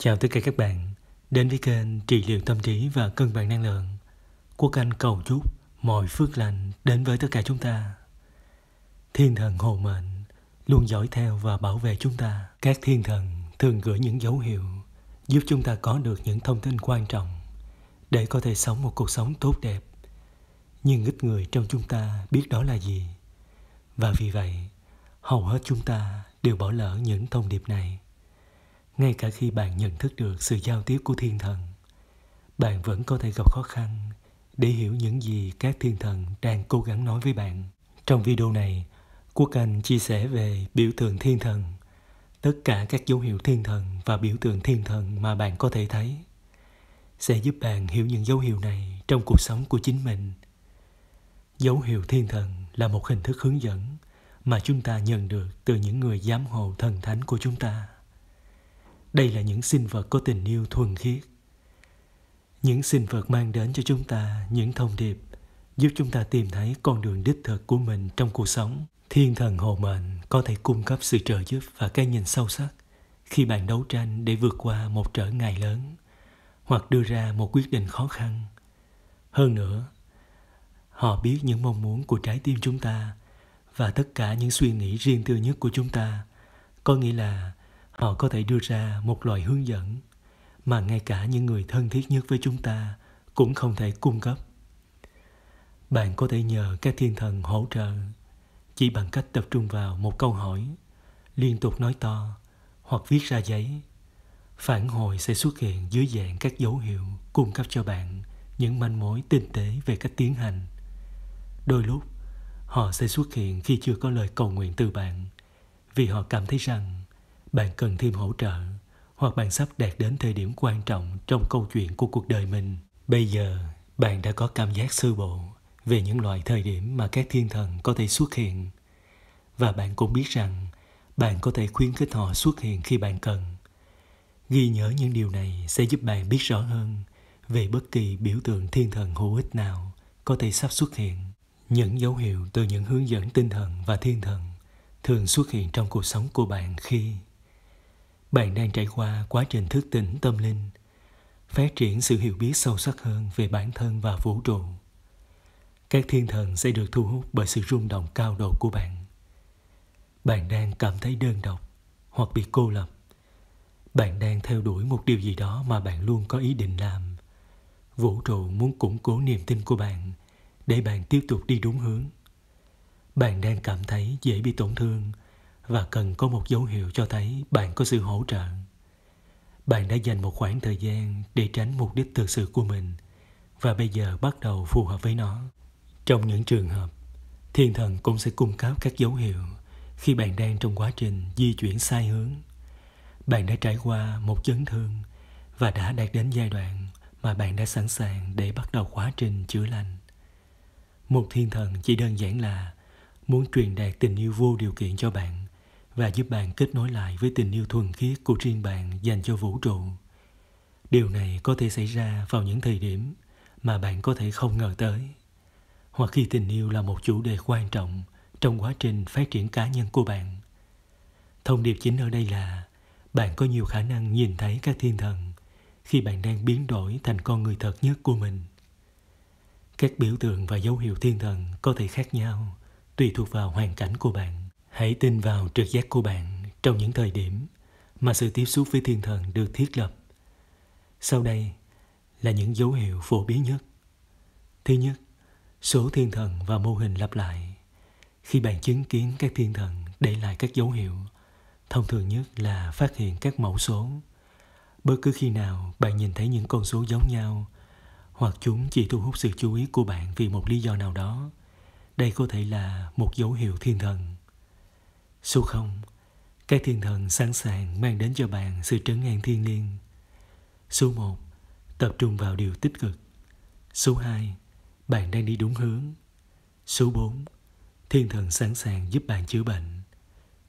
Chào tất cả các bạn Đến với kênh Trị liệu tâm trí và cân bằng năng lượng Quốc Anh cầu chúc mọi phước lành đến với tất cả chúng ta Thiên thần hộ mệnh luôn dõi theo và bảo vệ chúng ta Các thiên thần thường gửi những dấu hiệu giúp chúng ta có được những thông tin quan trọng để có thể sống một cuộc sống tốt đẹp nhưng ít người trong chúng ta biết đó là gì và vì vậy hầu hết chúng ta đều bỏ lỡ những thông điệp này ngay cả khi bạn nhận thức được sự giao tiếp của thiên thần bạn vẫn có thể gặp khó khăn để hiểu những gì các thiên thần đang cố gắng nói với bạn trong video này quốc anh chia sẻ về biểu tượng thiên thần tất cả các dấu hiệu thiên thần và biểu tượng thiên thần mà bạn có thể thấy sẽ giúp bạn hiểu những dấu hiệu này trong cuộc sống của chính mình dấu hiệu thiên thần là một hình thức hướng dẫn mà chúng ta nhận được từ những người giám hộ thần thánh của chúng ta đây là những sinh vật có tình yêu thuần khiết những sinh vật mang đến cho chúng ta những thông điệp giúp chúng ta tìm thấy con đường đích thực của mình trong cuộc sống thiên thần hộ mệnh có thể cung cấp sự trợ giúp và cái nhìn sâu sắc khi bạn đấu tranh để vượt qua một trở ngại lớn hoặc đưa ra một quyết định khó khăn hơn nữa họ biết những mong muốn của trái tim chúng ta và tất cả những suy nghĩ riêng tư nhất của chúng ta có nghĩa là họ có thể đưa ra một loại hướng dẫn mà ngay cả những người thân thiết nhất với chúng ta cũng không thể cung cấp bạn có thể nhờ các thiên thần hỗ trợ chỉ bằng cách tập trung vào một câu hỏi liên tục nói to hoặc viết ra giấy phản hồi sẽ xuất hiện dưới dạng các dấu hiệu cung cấp cho bạn những manh mối tinh tế về cách tiến hành đôi lúc họ sẽ xuất hiện khi chưa có lời cầu nguyện từ bạn vì họ cảm thấy rằng bạn cần thêm hỗ trợ hoặc bạn sắp đạt đến thời điểm quan trọng trong câu chuyện của cuộc đời mình bây giờ bạn đã có cảm giác sơ bộ về những loại thời điểm mà các thiên thần có thể xuất hiện và bạn cũng biết rằng bạn có thể khuyến khích họ xuất hiện khi bạn cần ghi nhớ những điều này sẽ giúp bạn biết rõ hơn về bất kỳ biểu tượng thiên thần hữu ích nào có thể sắp xuất hiện những dấu hiệu từ những hướng dẫn tinh thần và thiên thần thường xuất hiện trong cuộc sống của bạn khi bạn đang trải qua quá trình thức tỉnh tâm linh, phát triển sự hiểu biết sâu sắc hơn về bản thân và vũ trụ. Các thiên thần sẽ được thu hút bởi sự rung động cao độ của bạn. Bạn đang cảm thấy đơn độc hoặc bị cô lập. Bạn đang theo đuổi một điều gì đó mà bạn luôn có ý định làm. Vũ trụ muốn củng cố niềm tin của bạn để bạn tiếp tục đi đúng hướng. Bạn đang cảm thấy dễ bị tổn thương và cần có một dấu hiệu cho thấy bạn có sự hỗ trợ bạn đã dành một khoảng thời gian để tránh mục đích thực sự của mình và bây giờ bắt đầu phù hợp với nó trong những trường hợp thiên thần cũng sẽ cung cấp các dấu hiệu khi bạn đang trong quá trình di chuyển sai hướng bạn đã trải qua một chấn thương và đã đạt đến giai đoạn mà bạn đã sẵn sàng để bắt đầu quá trình chữa lành một thiên thần chỉ đơn giản là muốn truyền đạt tình yêu vô điều kiện cho bạn và giúp bạn kết nối lại với tình yêu thuần khiết của riêng bạn dành cho vũ trụ. Điều này có thể xảy ra vào những thời điểm mà bạn có thể không ngờ tới, hoặc khi tình yêu là một chủ đề quan trọng trong quá trình phát triển cá nhân của bạn. Thông điệp chính ở đây là bạn có nhiều khả năng nhìn thấy các thiên thần khi bạn đang biến đổi thành con người thật nhất của mình. Các biểu tượng và dấu hiệu thiên thần có thể khác nhau tùy thuộc vào hoàn cảnh của bạn Hãy tin vào trực giác của bạn trong những thời điểm mà sự tiếp xúc với thiên thần được thiết lập. Sau đây là những dấu hiệu phổ biến nhất. Thứ nhất, số thiên thần và mô hình lặp lại. Khi bạn chứng kiến các thiên thần để lại các dấu hiệu, thông thường nhất là phát hiện các mẫu số. Bất cứ khi nào bạn nhìn thấy những con số giống nhau hoặc chúng chỉ thu hút sự chú ý của bạn vì một lý do nào đó, đây có thể là một dấu hiệu thiên thần Số 0 Các thiên thần sẵn sàng mang đến cho bạn sự trấn an thiên liêng Số 1 Tập trung vào điều tích cực Số 2 Bạn đang đi đúng hướng Số 4 Thiên thần sẵn sàng giúp bạn chữa bệnh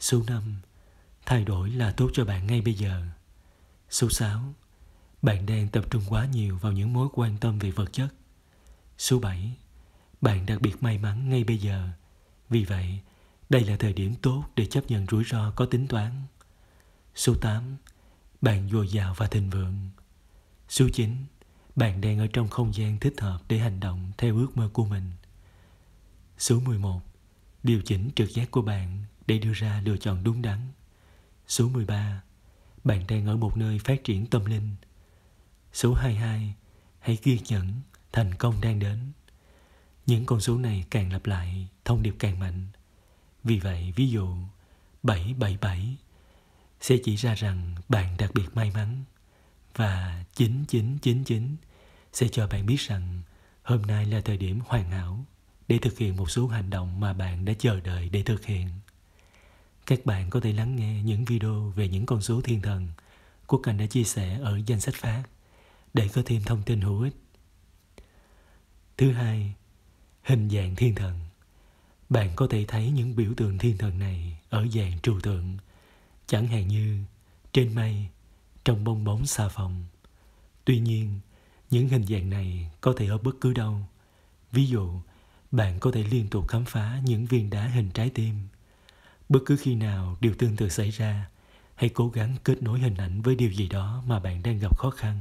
Số 5 Thay đổi là tốt cho bạn ngay bây giờ Số 6 Bạn đang tập trung quá nhiều vào những mối quan tâm về vật chất Số 7 Bạn đặc biệt may mắn ngay bây giờ Vì vậy, đây là thời điểm tốt để chấp nhận rủi ro có tính toán. Số 8. Bạn dồi dào và thịnh vượng. Số 9. Bạn đang ở trong không gian thích hợp để hành động theo ước mơ của mình. Số 11. Điều chỉnh trực giác của bạn để đưa ra lựa chọn đúng đắn. Số 13. Bạn đang ở một nơi phát triển tâm linh. Số 22. Hãy ghi nhận thành công đang đến. Những con số này càng lặp lại, thông điệp càng mạnh – vì vậy, ví dụ 777 sẽ chỉ ra rằng bạn đặc biệt may mắn và 9999 sẽ cho bạn biết rằng hôm nay là thời điểm hoàn hảo để thực hiện một số hành động mà bạn đã chờ đợi để thực hiện. Các bạn có thể lắng nghe những video về những con số thiên thần của Cảnh đã chia sẻ ở danh sách phát để có thêm thông tin hữu ích. Thứ hai, hình dạng thiên thần. Bạn có thể thấy những biểu tượng thiên thần này ở dạng trừu tượng, chẳng hạn như trên mây, trong bong bóng xà phòng. Tuy nhiên, những hình dạng này có thể ở bất cứ đâu. Ví dụ, bạn có thể liên tục khám phá những viên đá hình trái tim. Bất cứ khi nào điều tương tự xảy ra, hãy cố gắng kết nối hình ảnh với điều gì đó mà bạn đang gặp khó khăn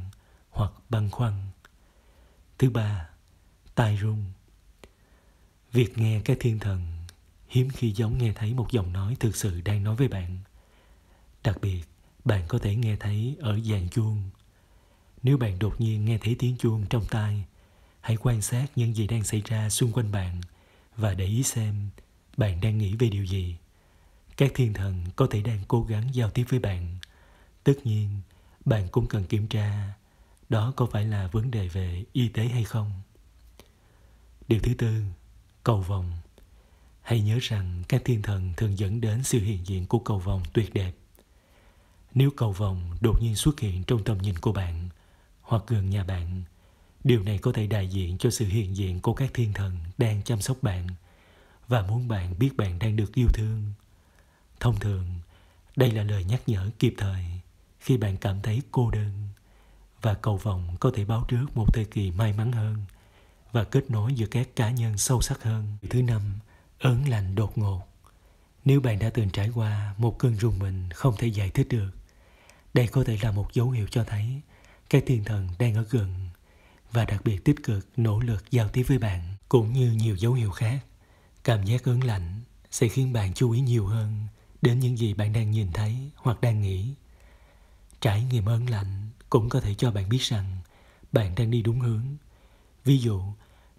hoặc băn khoăn. Thứ ba, tai rung. Việc nghe các thiên thần hiếm khi giống nghe thấy một giọng nói thực sự đang nói với bạn. Đặc biệt, bạn có thể nghe thấy ở dàn chuông. Nếu bạn đột nhiên nghe thấy tiếng chuông trong tai, hãy quan sát những gì đang xảy ra xung quanh bạn và để ý xem bạn đang nghĩ về điều gì. Các thiên thần có thể đang cố gắng giao tiếp với bạn. Tất nhiên, bạn cũng cần kiểm tra đó có phải là vấn đề về y tế hay không. Điều thứ tư, cầu vồng hãy nhớ rằng các thiên thần thường dẫn đến sự hiện diện của cầu vồng tuyệt đẹp nếu cầu vồng đột nhiên xuất hiện trong tầm nhìn của bạn hoặc gần nhà bạn điều này có thể đại diện cho sự hiện diện của các thiên thần đang chăm sóc bạn và muốn bạn biết bạn đang được yêu thương thông thường đây là lời nhắc nhở kịp thời khi bạn cảm thấy cô đơn và cầu vọng có thể báo trước một thời kỳ may mắn hơn và kết nối giữa các cá nhân sâu sắc hơn. Thứ năm, ớn lành đột ngột. Nếu bạn đã từng trải qua một cơn rùng mình không thể giải thích được, đây có thể là một dấu hiệu cho thấy cái thiên thần đang ở gần và đặc biệt tích cực nỗ lực giao tiếp với bạn cũng như nhiều dấu hiệu khác. Cảm giác ớn lạnh sẽ khiến bạn chú ý nhiều hơn đến những gì bạn đang nhìn thấy hoặc đang nghĩ. Trải nghiệm ớn lạnh cũng có thể cho bạn biết rằng bạn đang đi đúng hướng Ví dụ,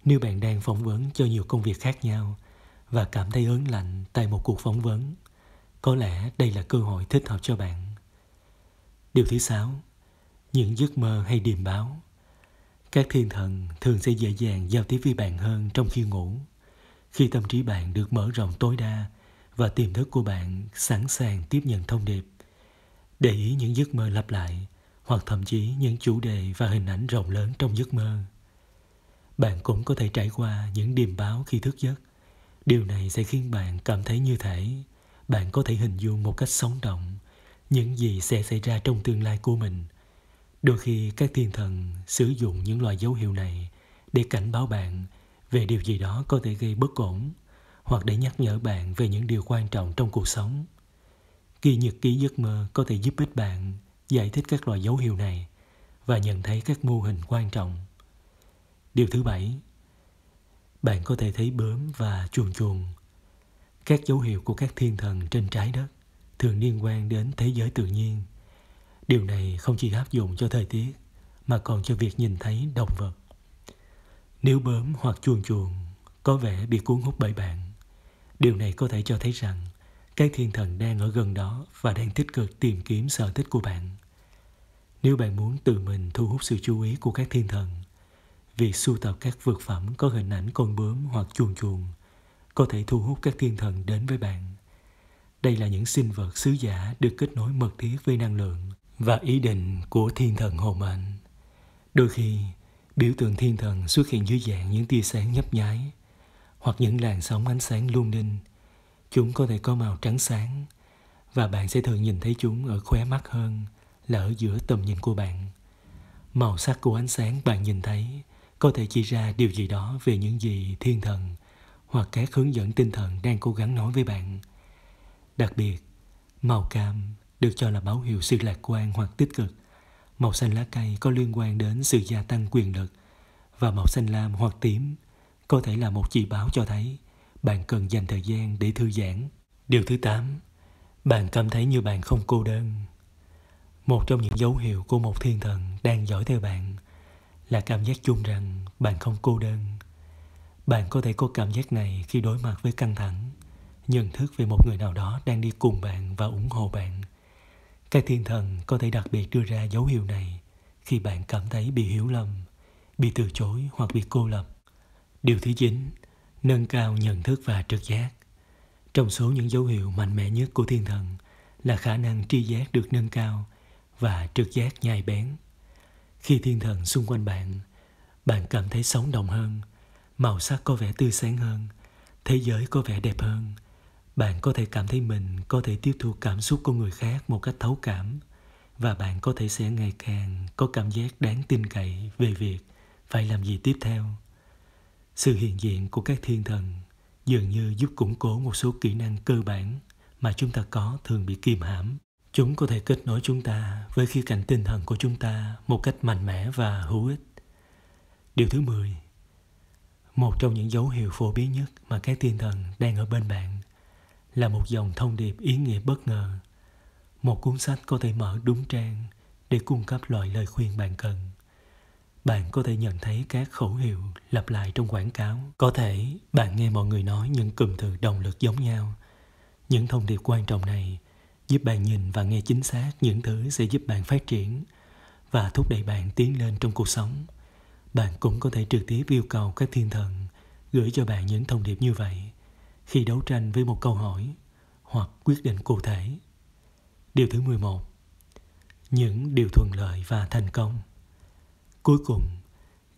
nếu bạn đang phỏng vấn cho nhiều công việc khác nhau và cảm thấy ớn lạnh tại một cuộc phỏng vấn, có lẽ đây là cơ hội thích hợp cho bạn. Điều thứ sáu, những giấc mơ hay điềm báo. Các thiên thần thường sẽ dễ dàng giao tiếp với bạn hơn trong khi ngủ. Khi tâm trí bạn được mở rộng tối đa và tiềm thức của bạn sẵn sàng tiếp nhận thông điệp. Để ý những giấc mơ lặp lại hoặc thậm chí những chủ đề và hình ảnh rộng lớn trong giấc mơ – bạn cũng có thể trải qua những điềm báo khi thức giấc điều này sẽ khiến bạn cảm thấy như thể bạn có thể hình dung một cách sống động những gì sẽ xảy ra trong tương lai của mình đôi khi các thiên thần sử dụng những loại dấu hiệu này để cảnh báo bạn về điều gì đó có thể gây bất ổn hoặc để nhắc nhở bạn về những điều quan trọng trong cuộc sống ghi nhật ký giấc mơ có thể giúp ích bạn giải thích các loại dấu hiệu này và nhận thấy các mô hình quan trọng Điều thứ bảy, bạn có thể thấy bướm và chuồn chuồn. Các dấu hiệu của các thiên thần trên trái đất thường liên quan đến thế giới tự nhiên. Điều này không chỉ áp dụng cho thời tiết mà còn cho việc nhìn thấy động vật. Nếu bướm hoặc chuồn chuồn có vẻ bị cuốn hút bởi bạn, điều này có thể cho thấy rằng các thiên thần đang ở gần đó và đang tích cực tìm kiếm sở thích của bạn. Nếu bạn muốn tự mình thu hút sự chú ý của các thiên thần, Việc sưu tập các vật phẩm có hình ảnh con bướm hoặc chuồn chuồn có thể thu hút các thiên thần đến với bạn. Đây là những sinh vật sứ giả được kết nối mật thiết với năng lượng và ý định của thiên thần hồ mệnh. Đôi khi, biểu tượng thiên thần xuất hiện dưới dạng những tia sáng nhấp nháy hoặc những làn sóng ánh sáng lung linh. Chúng có thể có màu trắng sáng và bạn sẽ thường nhìn thấy chúng ở khóe mắt hơn là ở giữa tầm nhìn của bạn. Màu sắc của ánh sáng bạn nhìn thấy có thể chỉ ra điều gì đó về những gì thiên thần hoặc các hướng dẫn tinh thần đang cố gắng nói với bạn. Đặc biệt, màu cam được cho là báo hiệu sự lạc quan hoặc tích cực. Màu xanh lá cây có liên quan đến sự gia tăng quyền lực và màu xanh lam hoặc tím có thể là một chỉ báo cho thấy bạn cần dành thời gian để thư giãn. Điều thứ 8, bạn cảm thấy như bạn không cô đơn. Một trong những dấu hiệu của một thiên thần đang dõi theo bạn là cảm giác chung rằng bạn không cô đơn bạn có thể có cảm giác này khi đối mặt với căng thẳng nhận thức về một người nào đó đang đi cùng bạn và ủng hộ bạn Cái thiên thần có thể đặc biệt đưa ra dấu hiệu này khi bạn cảm thấy bị hiểu lầm bị từ chối hoặc bị cô lập điều thứ chín nâng cao nhận thức và trực giác trong số những dấu hiệu mạnh mẽ nhất của thiên thần là khả năng tri giác được nâng cao và trực giác nhạy bén khi thiên thần xung quanh bạn, bạn cảm thấy sống động hơn, màu sắc có vẻ tươi sáng hơn, thế giới có vẻ đẹp hơn. Bạn có thể cảm thấy mình có thể tiếp thu cảm xúc của người khác một cách thấu cảm và bạn có thể sẽ ngày càng có cảm giác đáng tin cậy về việc phải làm gì tiếp theo. Sự hiện diện của các thiên thần dường như giúp củng cố một số kỹ năng cơ bản mà chúng ta có thường bị kìm hãm Chúng có thể kết nối chúng ta với khía cạnh tinh thần của chúng ta một cách mạnh mẽ và hữu ích. Điều thứ 10 Một trong những dấu hiệu phổ biến nhất mà cái tinh thần đang ở bên bạn là một dòng thông điệp ý nghĩa bất ngờ. Một cuốn sách có thể mở đúng trang để cung cấp loại lời khuyên bạn cần. Bạn có thể nhận thấy các khẩu hiệu lặp lại trong quảng cáo. Có thể bạn nghe mọi người nói những cụm từ động lực giống nhau. Những thông điệp quan trọng này giúp bạn nhìn và nghe chính xác những thứ sẽ giúp bạn phát triển và thúc đẩy bạn tiến lên trong cuộc sống bạn cũng có thể trực tiếp yêu cầu các thiên thần gửi cho bạn những thông điệp như vậy khi đấu tranh với một câu hỏi hoặc quyết định cụ thể. Điều thứ 11. Những điều thuận lợi và thành công. Cuối cùng,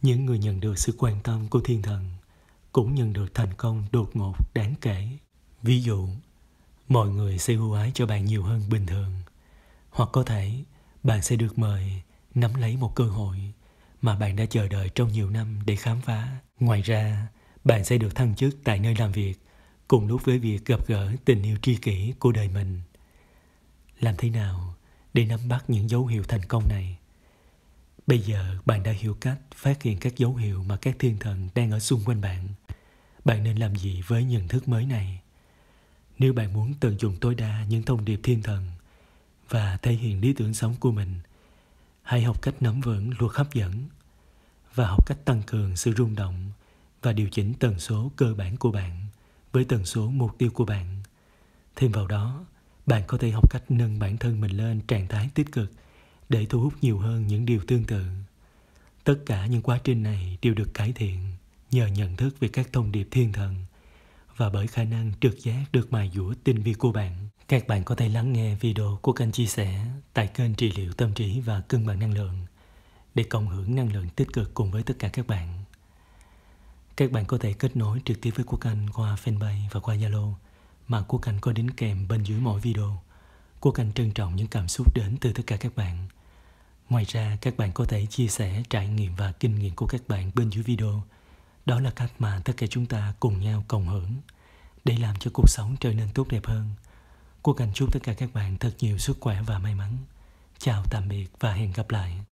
những người nhận được sự quan tâm của thiên thần cũng nhận được thành công đột ngột đáng kể. Ví dụ, mọi người sẽ ưu ái cho bạn nhiều hơn bình thường hoặc có thể bạn sẽ được mời nắm lấy một cơ hội mà bạn đã chờ đợi trong nhiều năm để khám phá ngoài ra bạn sẽ được thăng chức tại nơi làm việc cùng lúc với việc gặp gỡ tình yêu tri kỷ của đời mình làm thế nào để nắm bắt những dấu hiệu thành công này bây giờ bạn đã hiểu cách phát hiện các dấu hiệu mà các thiên thần đang ở xung quanh bạn bạn nên làm gì với nhận thức mới này nếu bạn muốn tận dụng tối đa những thông điệp thiên thần và thể hiện lý tưởng sống của mình, hãy học cách nắm vững luật hấp dẫn và học cách tăng cường sự rung động và điều chỉnh tần số cơ bản của bạn với tần số mục tiêu của bạn. Thêm vào đó, bạn có thể học cách nâng bản thân mình lên trạng thái tích cực để thu hút nhiều hơn những điều tương tự. Tất cả những quá trình này đều được cải thiện nhờ nhận thức về các thông điệp thiên thần và bởi khả năng trực giác được mài dũa tinh vi của bạn. Các bạn có thể lắng nghe video của kênh chia sẻ tại kênh trị liệu tâm trí và cân bằng năng lượng để cộng hưởng năng lượng tích cực cùng với tất cả các bạn. Các bạn có thể kết nối trực tiếp với Quốc Anh qua fanpage và qua Zalo mà Quốc Anh có đính kèm bên dưới mỗi video. Quốc Anh trân trọng những cảm xúc đến từ tất cả các bạn. Ngoài ra, các bạn có thể chia sẻ trải nghiệm và kinh nghiệm của các bạn bên dưới video – đó là cách mà tất cả chúng ta cùng nhau cộng hưởng để làm cho cuộc sống trở nên tốt đẹp hơn. Cô Cảnh chúc tất cả các bạn thật nhiều sức khỏe và may mắn. Chào tạm biệt và hẹn gặp lại.